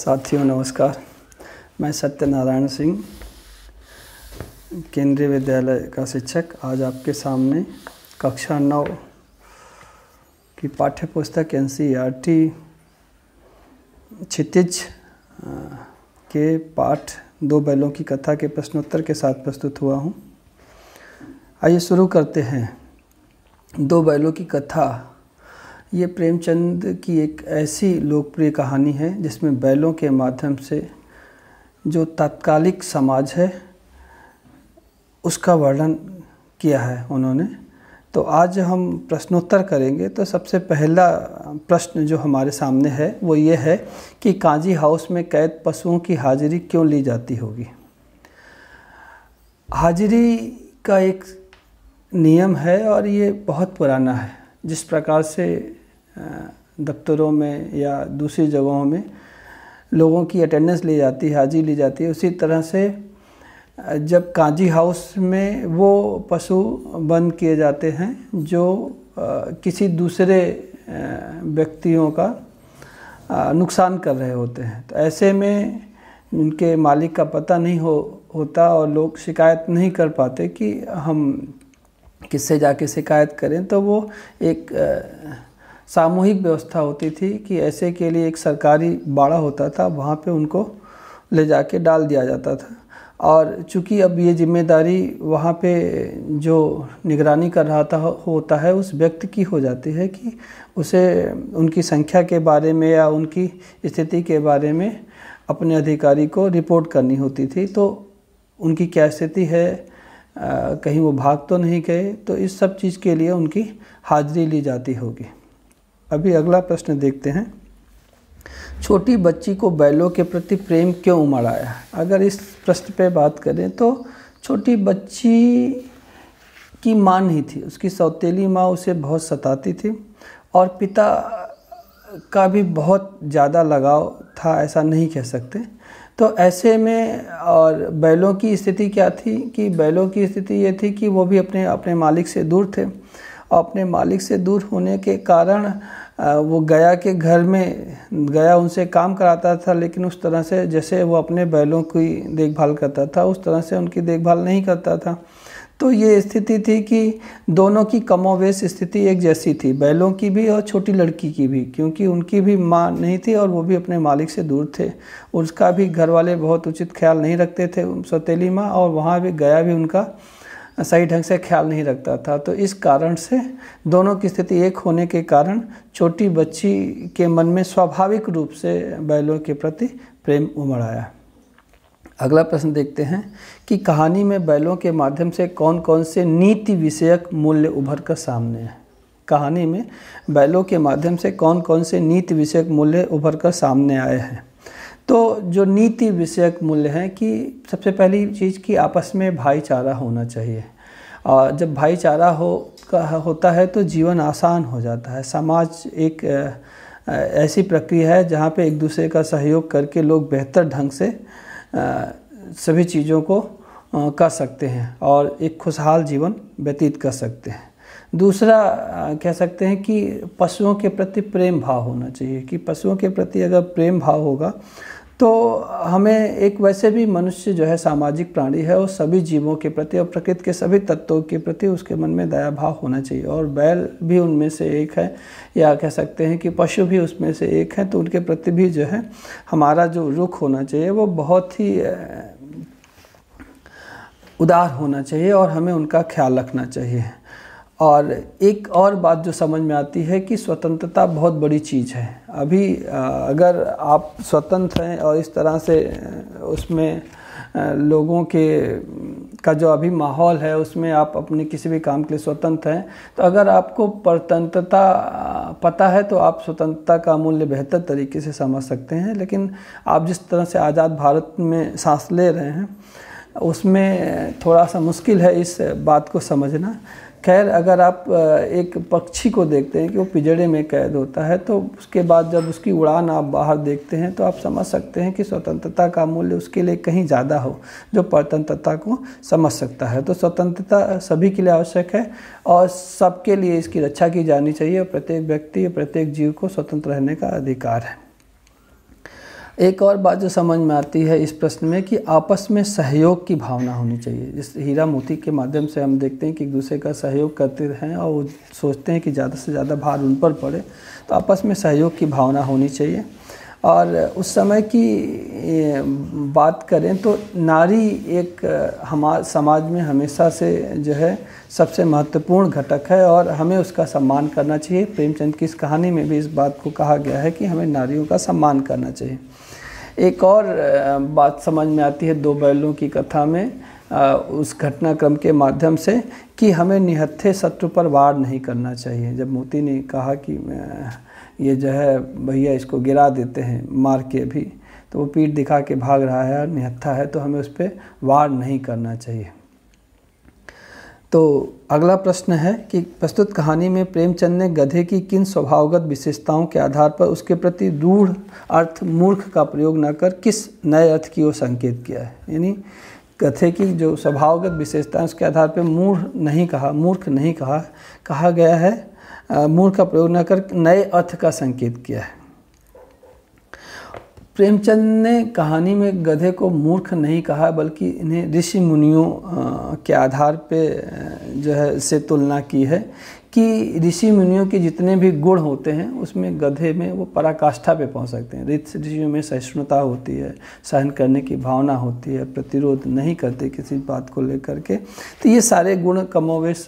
साथियों नमस्कार मैं सत्यनारायण सिंह केंद्रीय विद्यालय का शिक्षक आज आपके सामने कक्षा नौ की पाठ्य पुस्तक N C R T Kshitij के पाठ दो बैलों की कथा के प्रश्नोत्तर के साथ प्रस्तुत हुआ हूँ आइए शुरू करते हैं दो बैलों की कथा ये प्रेमचंद की एक ऐसी लोकप्रिय कहानी है जिसमें बैलों के माध्यम से जो तात्कालिक समाज है उसका वर्णन किया है उन्होंने तो आज हम प्रश्नोत्तर करेंगे तो सबसे पहला प्रश्न जो हमारे सामने है वो ये है कि कांजी हाउस में कैद पशुओं की हाजिरी क्यों ली जाती होगी हाजिरी का एक नियम है और ये बहुत पुराना है जिस प्रकार से दफ्तरों में या दूसरी जगहों में लोगों की अटेंडेंस ली जाती है हाजिर ली जाती है उसी तरह से जब काजी हाउस में वो पशु बंद किए जाते हैं जो किसी दूसरे व्यक्तियों का नुकसान कर रहे होते हैं तो ऐसे में उनके मालिक का पता नहीं हो होता और लोग शिकायत नहीं कर पाते कि हम किससे जाके शिकायत करें तो वो एक सामूहिक व्यवस्था होती थी कि ऐसे के लिए एक सरकारी बाड़ा होता था वहाँ पे उनको ले जाके डाल दिया जाता था और चूंकि अब ये जिम्मेदारी वहाँ पे जो निगरानी कर रहा था होता है उस व्यक्ति की हो जाती है कि उसे उनकी संख्या के बारे में या उनकी स्थिति के बारे में अपने अधिकारी को रिपोर्ट करनी होती थी तो उनकी क्या स्थिति है आ, कहीं वो भाग तो नहीं गए तो इस सब चीज़ के लिए उनकी हाजिरी ली जाती होगी अभी अगला प्रश्न देखते हैं छोटी बच्ची को बैलों के प्रति प्रेम क्यों उमड़ आया अगर इस प्रश्न पे बात करें तो छोटी बच्ची की माँ नहीं थी उसकी सौतेली माँ उसे बहुत सताती थी और पिता का भी बहुत ज़्यादा लगाव था ऐसा नहीं कह सकते तो ऐसे में और बैलों की स्थिति क्या थी कि बैलों की स्थिति ये थी कि वो भी अपने अपने मालिक से दूर थे और अपने मालिक से दूर होने के कारण वो गया के घर में गया उनसे काम कराता था लेकिन उस तरह से जैसे वो अपने बैलों की देखभाल करता था उस तरह से उनकी देखभाल नहीं करता था तो ये स्थिति थी कि दोनों की कमोवेश स्थिति एक जैसी थी बैलों की भी और छोटी लड़की की भी क्योंकि उनकी भी माँ नहीं थी और वो भी अपने मालिक से दूर थे उसका भी घर वाले बहुत उचित ख्याल नहीं रखते थे सौतीली माँ और वहाँ भी गया भी उनका सही ढंग से ख्याल नहीं रखता था तो इस कारण से दोनों की स्थिति एक होने के कारण छोटी बच्ची के मन में स्वाभाविक रूप से बैलों के प्रति प्रेम उमड़ आया अगला प्रश्न देखते हैं कि कहानी में बैलों के माध्यम से कौन कौन से नीति विषयक मूल्य उभर कर सामने है कहानी में बैलों के माध्यम से कौन कौन से नीति विषयक मूल्य उभर कर सामने आए हैं तो जो नीति विषयक मूल्य हैं कि सबसे पहली चीज़ कि आपस में भाईचारा होना चाहिए और जब भाईचारा हो का होता है तो जीवन आसान हो जाता है समाज एक ऐसी प्रक्रिया है जहाँ पे एक दूसरे का सहयोग करके लोग बेहतर ढंग से सभी चीज़ों को कर सकते हैं और एक खुशहाल जीवन व्यतीत कर सकते हैं दूसरा कह सकते हैं कि पशुओं के प्रति प्रेम भाव होना चाहिए कि पशुओं के प्रति अगर प्रेम भाव होगा तो हमें एक वैसे भी मनुष्य जो है सामाजिक प्राणी है और सभी जीवों के प्रति और प्रकृति के सभी तत्वों के प्रति उसके मन में दया भाव होना चाहिए और बैल भी उनमें से एक है या कह सकते हैं कि पशु भी उसमें से एक है तो उनके प्रति भी जो है हमारा जो रुख होना चाहिए वो बहुत ही उदार होना चाहिए और हमें उनका ख्याल रखना चाहिए और एक और बात जो समझ में आती है कि स्वतंत्रता बहुत बड़ी चीज़ है अभी अगर आप स्वतंत्र हैं और इस तरह से उसमें लोगों के का जो अभी माहौल है उसमें आप अपने किसी भी काम के लिए स्वतंत्र हैं तो अगर आपको परतंत्रता पता है तो आप स्वतंत्रता का मूल्य बेहतर तरीके से समझ सकते हैं लेकिन आप जिस तरह से आज़ाद भारत में सांस ले रहे हैं उसमें थोड़ा सा मुश्किल है इस बात को समझना खैर अगर आप एक पक्षी को देखते हैं कि वो पिजड़े में कैद होता है तो उसके बाद जब उसकी उड़ान आप बाहर देखते हैं तो आप समझ सकते हैं कि स्वतंत्रता का मूल्य उसके लिए कहीं ज़्यादा हो जो परतंत्रता को समझ सकता है तो स्वतंत्रता सभी के लिए आवश्यक है और सबके लिए इसकी रक्षा की जानी चाहिए और प्रत्येक व्यक्ति प्रत्येक जीव को स्वतंत्र रहने का अधिकार है एक और बात जो समझ में आती है इस प्रश्न में कि आपस में सहयोग की भावना होनी चाहिए जिस हीरा मोती के माध्यम से हम देखते हैं कि एक दूसरे का सहयोग करते हैं और सोचते हैं कि ज़्यादा से ज़्यादा भार उन पर पड़े तो आपस में सहयोग की भावना होनी चाहिए और उस समय की बात करें तो नारी एक हमारे समाज में हमेशा से जो है सबसे महत्वपूर्ण घटक है और हमें उसका सम्मान करना चाहिए प्रेमचंद की इस कहानी में भी इस बात को कहा गया है कि हमें नारियों का सम्मान करना चाहिए एक और बात समझ में आती है दो बैलों की कथा में उस घटनाक्रम के माध्यम से कि हमें निहत्थे शत्रु पर वार नहीं करना चाहिए जब मोती ने कहा कि ये जो है भैया इसको गिरा देते हैं मार के भी तो वो पीठ दिखा के भाग रहा है निहत्था है तो हमें उस पर वार नहीं करना चाहिए तो अगला प्रश्न है कि प्रस्तुत कहानी में प्रेमचंद ने गधे की किन स्वभावगत विशेषताओं के आधार पर उसके प्रति रूढ़ अर्थ मूर्ख का प्रयोग न कर किस नए अर्थ की ओर संकेत किया है यानी गधे की जो स्वभावगत विशेषता है उसके आधार पर मूर्ख नहीं कहा मूर्ख नहीं कहा कहा गया है मूल का प्रयोग न कर नए अर्थ का संकेत किया है प्रेमचंद ने कहानी में गधे को मूर्ख नहीं कहा बल्कि इन्हें ऋषि मुनियों के आधार पे जो है से तुलना की है कि ऋषि मुनियों के जितने भी गुण होते हैं उसमें गधे में वो पराकाष्ठा पे पहुंच सकते हैं रित ऋषियों में सहिष्णुता होती है सहन करने की भावना होती है प्रतिरोध नहीं करते किसी बात को लेकर के तो ये सारे गुण कमोवेश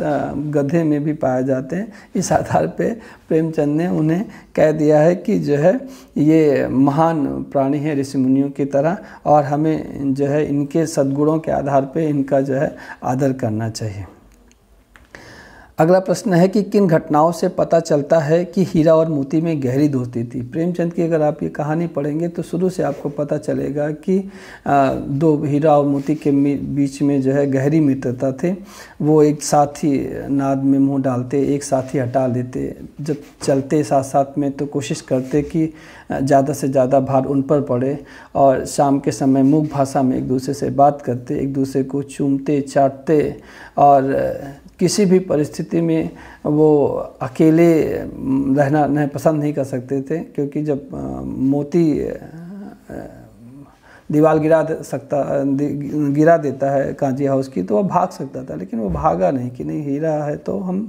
गधे में भी पाए जाते हैं इस आधार पे प्रेमचंद ने उन्हें कह दिया है कि जो है ये महान प्राणी है ऋषि मुनियों की तरह और हमें जो है इनके सद्गुणों के आधार पर इनका जो है आदर करना चाहिए अगला प्रश्न है कि किन घटनाओं से पता चलता है कि हीरा और मोती में गहरी दोस्ती थी प्रेमचंद की अगर आप ये कहानी पढ़ेंगे तो शुरू से आपको पता चलेगा कि दो हीरा और मोती के बीच में जो है गहरी मित्रता थे वो एक साथ ही नाद में मुंह डालते एक साथ ही हटा लेते जब चलते साथ साथ में तो कोशिश करते कि ज़्यादा से ज़्यादा भार उन पर पड़े और शाम के समय मुख भाषा में एक दूसरे से बात करते एक दूसरे को चूमते चाटते और किसी भी परिस्थिति में वो अकेले रहना नहीं पसंद नहीं कर सकते थे क्योंकि जब मोती दीवार गिरा सकता गिरा देता है कांजी हाउस की तो वह भाग सकता था लेकिन वो भागा नहीं कि नहीं हीरा है तो हम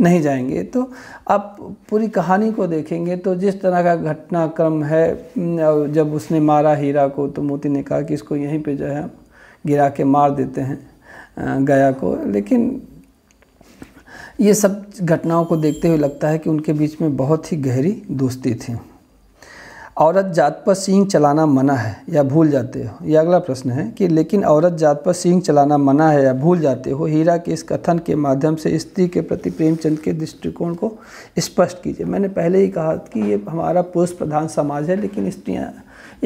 नहीं जाएंगे तो आप पूरी कहानी को देखेंगे तो जिस तरह का घटनाक्रम है जब उसने मारा हीरा को तो मोती ने कहा कि इसको यहीं पे जो है गिरा के मार देते हैं गया को लेकिन ये सब घटनाओं को देखते हुए लगता है कि उनके बीच में बहुत ही गहरी दोस्ती थी औरत जात पर सींग चलाना मना है या भूल जाते हो यह अगला प्रश्न है कि लेकिन औरत जात पर सींग चलाना मना है या भूल जाते हो हीरा के इस कथन के माध्यम से स्त्री के प्रति प्रेमचंद के दृष्टिकोण को स्पष्ट कीजिए मैंने पहले ही कहा कि ये हमारा पुरुष प्रधान समाज है लेकिन स्त्रियाँ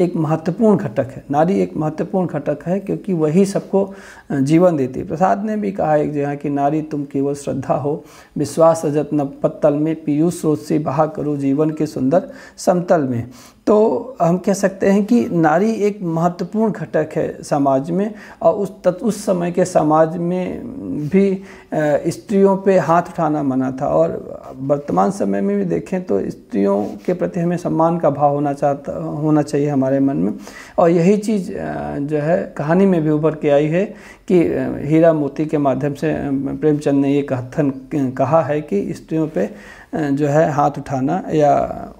एक महत्वपूर्ण घटक है नारी एक महत्वपूर्ण घटक है क्योंकि वही सबको जीवन देती है प्रसाद ने भी कहा एक जगह कि नारी तुम केवल श्रद्धा हो विश्वास अजत न पत्तल में पीयूष स्रोत से बहा करो जीवन के सुंदर समतल में तो हम कह सकते हैं कि नारी एक महत्वपूर्ण घटक है समाज में और उस तत् उस समय के समाज में भी स्त्रियों पे हाथ उठाना मना था और वर्तमान समय में भी देखें तो स्त्रियों के प्रति हमें सम्मान का भाव होना चाहता होना चाहिए हमारे मन में और यही चीज़ जो है कहानी में भी उभर के आई है कि हीरा मोती के माध्यम से प्रेमचंद ने ये कथन कहा है कि स्त्रियों पे जो है हाथ उठाना या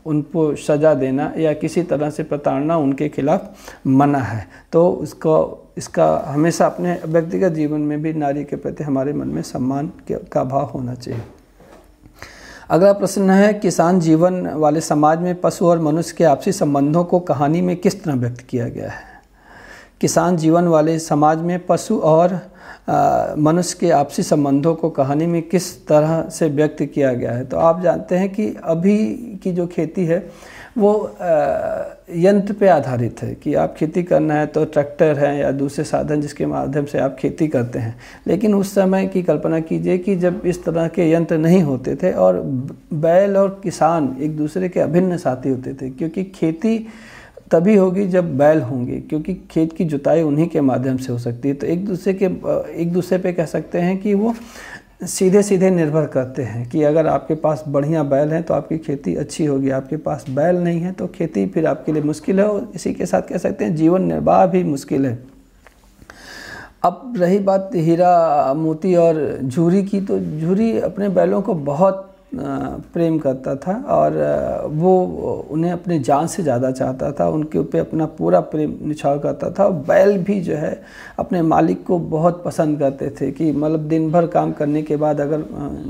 उनको सजा देना या किसी तरह से प्रताड़ना उनके खिलाफ मना है तो उसको इसका हमेशा अपने व्यक्तिगत जीवन में भी नारी के प्रति हमारे मन में सम्मान का भाव होना चाहिए अगला प्रश्न है किसान जीवन वाले समाज में पशु और मनुष्य के आपसी संबंधों को कहानी में किस तरह व्यक्त किया गया है किसान जीवन वाले समाज में पशु और मनुष्य के आपसी संबंधों को कहानी में किस तरह से व्यक्त किया गया है तो आप जानते हैं कि अभी की जो खेती है वो यंत्र पे आधारित है कि आप खेती करना है तो ट्रैक्टर है या दूसरे साधन जिसके माध्यम से आप खेती करते हैं लेकिन उस समय की कल्पना कीजिए कि जब इस तरह के यंत्र नहीं होते थे और बैल और किसान एक दूसरे के अभिन्न साथी होते थे क्योंकि खेती तभी होगी जब बैल होंगे क्योंकि खेत की जुताई उन्हीं के माध्यम से हो सकती है तो एक दूसरे के एक दूसरे पे कह सकते हैं कि वो सीधे सीधे निर्भर करते हैं कि अगर आपके पास बढ़िया बैल हैं तो आपकी खेती अच्छी होगी आपके पास बैल नहीं है तो खेती फिर आपके लिए मुश्किल है और इसी के साथ कह सकते हैं जीवन निर्वाह भी मुश्किल है अब रही बात हीरा मोती और झूरी की तो झूरी अपने बैलों को बहुत प्रेम करता था और वो उन्हें अपने जान से ज़्यादा चाहता था उनके ऊपर अपना पूरा प्रेम निछाव करता था और बैल भी जो है अपने मालिक को बहुत पसंद करते थे कि मतलब दिन भर काम करने के बाद अगर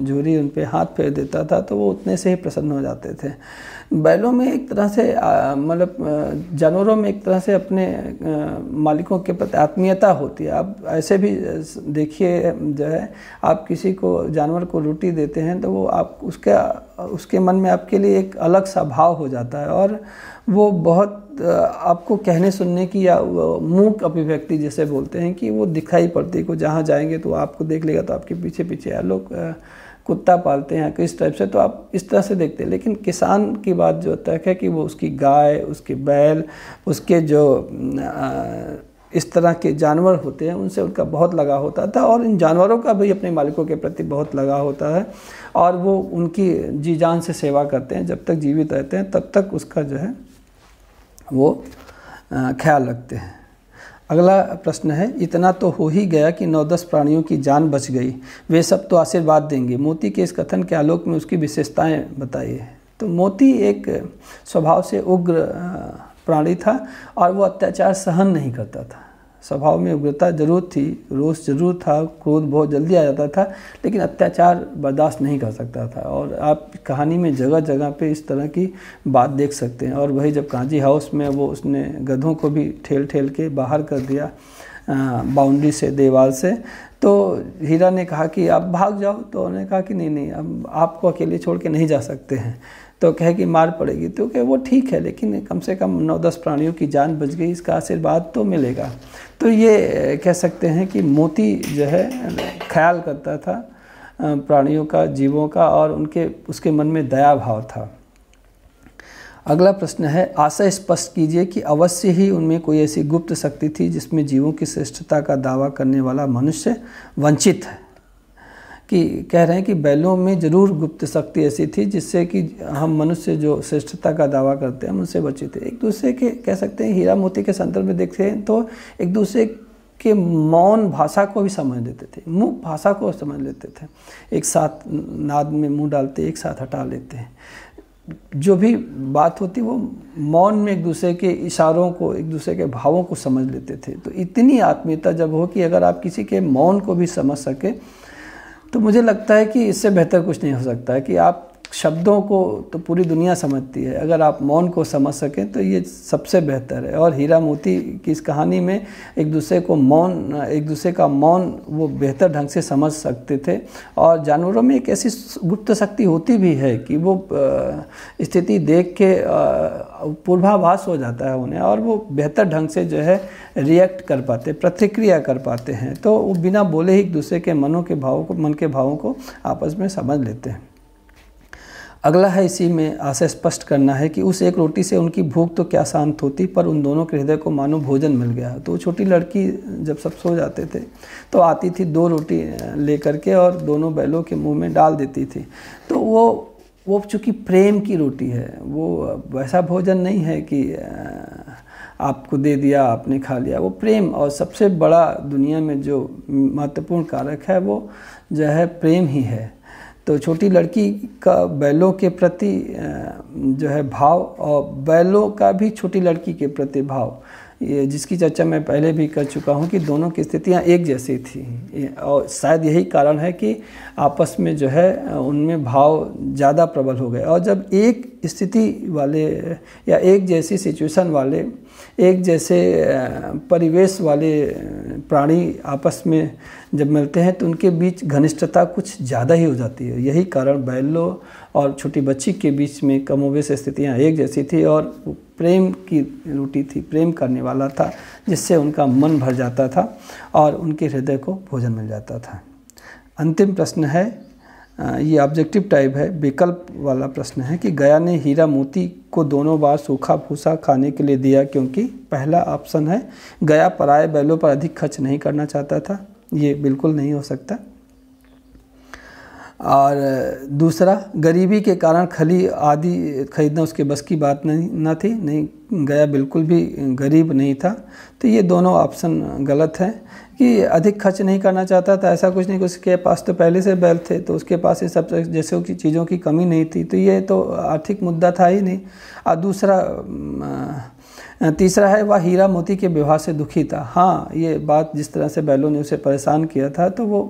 जूरी उन पर हाथ फेर देता था तो वो उतने से ही प्रसन्न हो जाते थे बैलों में एक तरह से मतलब जानवरों में एक तरह से अपने मालिकों के प्रति आत्मीयता होती है आप ऐसे भी देखिए जो है आप किसी को जानवर को रोटी देते हैं तो वो आप उसका उसके मन में आपके लिए एक अलग सा भाव हो जाता है और वो बहुत आपको कहने सुनने की या मूक अभिव्यक्ति जैसे बोलते हैं कि वो दिखाई पड़ती है को जहाँ जाएंगे तो आपको देख लेगा तो आपके पीछे पीछे या लोग कुत्ता पालते हैं किस टाइप से तो आप इस तरह से देखते हैं लेकिन किसान की बात जो तक है कि वो उसकी गाय उसके बैल उसके जो आ, इस तरह के जानवर होते हैं उनसे उनका बहुत लगा होता था और इन जानवरों का भी अपने मालिकों के प्रति बहुत लगा होता है और वो उनकी जी जान से सेवा करते हैं जब तक जीवित रहते हैं तब तक उसका जो है वो ख्याल रखते हैं अगला प्रश्न है इतना तो हो ही गया कि नौ दस प्राणियों की जान बच गई वे सब तो आशीर्वाद देंगे मोती के इस कथन के आलोक में उसकी विशेषताएं बताइए तो मोती एक स्वभाव से उग्र प्राणी था और वो अत्याचार सहन नहीं करता था स्वभाव में उग्रता जरूर थी रोष जरूर था क्रोध बहुत जल्दी आ जाता था लेकिन अत्याचार बर्दाश्त नहीं कर सकता था और आप कहानी में जगह जगह पे इस तरह की बात देख सकते हैं और वही जब कांजी हाउस में वो उसने गधों को भी ठेल ठेल के बाहर कर दिया बाउंड्री से देवाल से तो हीरा ने कहा कि आप भाग जाओ तो उन्होंने कहा कि नहीं नहीं अब आपको अकेले छोड़ के नहीं जा सकते हैं तो कहे कि मार पड़ेगी तो कहे वो ठीक है लेकिन कम से कम नौ दस प्राणियों की जान बच गई इसका आशीर्वाद तो मिलेगा तो ये कह सकते हैं कि मोती जो है ख्याल करता था प्राणियों का जीवों का और उनके उसके मन में दया भाव था अगला प्रश्न है आशा स्पष्ट कीजिए कि अवश्य ही उनमें कोई ऐसी गुप्त शक्ति थी जिसमें जीवों की श्रेष्ठता का दावा करने वाला मनुष्य वंचित है कि कह रहे हैं कि बैलों में जरूर गुप्त शक्ति ऐसी थी जिससे कि हम मनुष्य जो श्रेष्ठता का दावा करते हैं हम उनसे बचे थे एक दूसरे के कह सकते हैं हीरा मोती के संदर्भ में देखते हैं तो एक दूसरे के मौन भाषा को भी समझ लेते थे मुख भाषा को समझ लेते थे एक साथ नाद में मुंह डालते एक साथ हटा लेते हैं जो भी बात होती वो मौन में एक दूसरे के इशारों को एक दूसरे के भावों को समझ लेते थे तो इतनी आत्मीयता जब हो कि अगर आप किसी के मौन को भी समझ सकें तो मुझे लगता है कि इससे बेहतर कुछ नहीं हो सकता है कि आप शब्दों को तो पूरी दुनिया समझती है अगर आप मौन को समझ सकें तो ये सबसे बेहतर है और हीरा मोती की इस कहानी में एक दूसरे को मौन एक दूसरे का मौन वो बेहतर ढंग से समझ सकते थे और जानवरों में एक ऐसी गुप्त शक्ति होती भी है कि वो स्थिति देख के पूर्वाभास हो जाता है उन्हें और वो बेहतर ढंग से जो है रिएक्ट कर पाते प्रतिक्रिया कर पाते हैं तो वो बिना बोले ही एक दूसरे के मनों के भावों को मन के भावों को आपस में समझ लेते हैं अगला है इसी में आशय स्पष्ट करना है कि उस एक रोटी से उनकी भूख तो क्या शांत होती पर उन दोनों के हृदय को मानो भोजन मिल गया तो वो छोटी लड़की जब सब सो जाते थे तो आती थी दो रोटी लेकर के और दोनों बैलों के मुंह में डाल देती थी तो वो वो चूँकि प्रेम की रोटी है वो वैसा भोजन नहीं है कि आपको दे दिया आपने खा लिया वो प्रेम और सबसे बड़ा दुनिया में जो महत्वपूर्ण कारक है वो जो है प्रेम ही है तो छोटी लड़की का बैलों के प्रति जो है भाव और बैलों का भी छोटी लड़की के प्रति भाव ये जिसकी चर्चा मैं पहले भी कर चुका हूँ कि दोनों की स्थितियाँ एक जैसी थी और शायद यही कारण है कि आपस में जो है उनमें भाव ज़्यादा प्रबल हो गए और जब एक स्थिति वाले या एक जैसी सिचुएशन वाले एक जैसे परिवेश वाले प्राणी आपस में जब मिलते हैं तो उनके बीच घनिष्ठता कुछ ज़्यादा ही हो जाती है यही कारण बैलों और छोटी बच्ची के बीच में कमोवेश स्थितियाँ एक जैसी थी और प्रेम की रूटी थी प्रेम करने वाला था जिससे उनका मन भर जाता था और उनके हृदय को भोजन मिल जाता था अंतिम प्रश्न है ये ऑब्जेक्टिव टाइप है विकल्प वाला प्रश्न है कि गया ने हीरा मोती को दोनों बार सूखा भूसा खाने के लिए दिया क्योंकि पहला ऑप्शन है गया पराए बैलों पर अधिक खर्च नहीं करना चाहता था ये बिल्कुल नहीं हो सकता और दूसरा गरीबी के कारण खली आदि खरीदना उसके बस की बात नहीं ना थी नहीं गया बिल्कुल भी गरीब नहीं था तो ये दोनों ऑप्शन गलत हैं कि अधिक खर्च नहीं करना चाहता था ऐसा कुछ नहीं उसके पास तो पहले से बैल थे तो उसके पास ये सब जैसे की चीज़ों की कमी नहीं थी तो ये तो आर्थिक मुद्दा था ही नहीं और दूसरा तीसरा है वह हीरा मोती के विवाह से दुखी था हाँ ये बात जिस तरह से बैलों ने उसे परेशान किया था तो वो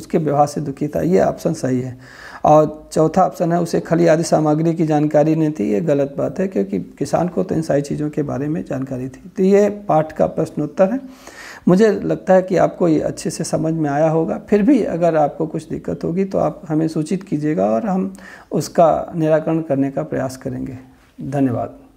उसके विवाह से दुखी था ये ऑप्शन सही है और चौथा ऑप्शन है उसे खली आदि सामग्री की जानकारी नहीं थी ये गलत बात है क्योंकि किसान को तो इन सारी चीज़ों के बारे में जानकारी थी तो ये पाठ का प्रश्नोत्तर है मुझे लगता है कि आपको ये अच्छे से समझ में आया होगा फिर भी अगर आपको कुछ दिक्कत होगी तो आप हमें सूचित कीजिएगा और हम उसका निराकरण करने का प्रयास करेंगे धन्यवाद